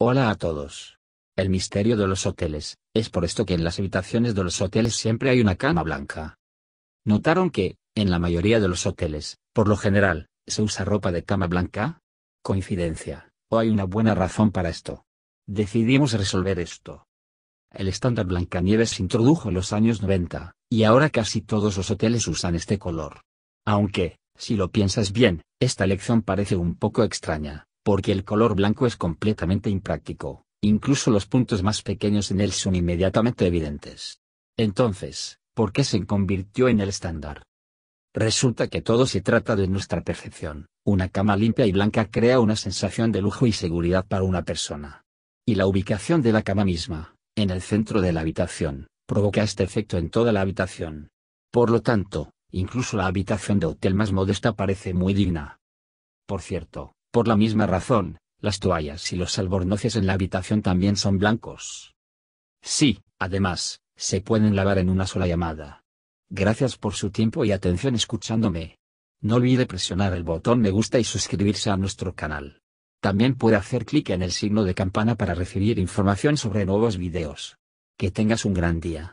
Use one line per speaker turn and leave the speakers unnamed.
Hola a todos. El misterio de los hoteles, es por esto que en las habitaciones de los hoteles siempre hay una cama blanca. ¿Notaron que, en la mayoría de los hoteles, por lo general, se usa ropa de cama blanca? Coincidencia, o hay una buena razón para esto. Decidimos resolver esto. El estándar Blancanieves se introdujo en los años 90, y ahora casi todos los hoteles usan este color. Aunque, si lo piensas bien, esta elección parece un poco extraña, porque el color blanco es completamente impráctico, incluso los puntos más pequeños en él son inmediatamente evidentes. Entonces, ¿por qué se convirtió en el estándar? Resulta que todo se trata de nuestra percepción. Una cama limpia y blanca crea una sensación de lujo y seguridad para una persona. Y la ubicación de la cama misma, en el centro de la habitación, provoca este efecto en toda la habitación. Por lo tanto, incluso la habitación de hotel más modesta parece muy digna. Por cierto, por la misma razón, las toallas y los albornoces en la habitación también son blancos. Sí, además, se pueden lavar en una sola llamada. Gracias por su tiempo y atención escuchándome. No olvide presionar el botón me gusta y suscribirse a nuestro canal. También puede hacer clic en el signo de campana para recibir información sobre nuevos videos. Que tengas un gran día.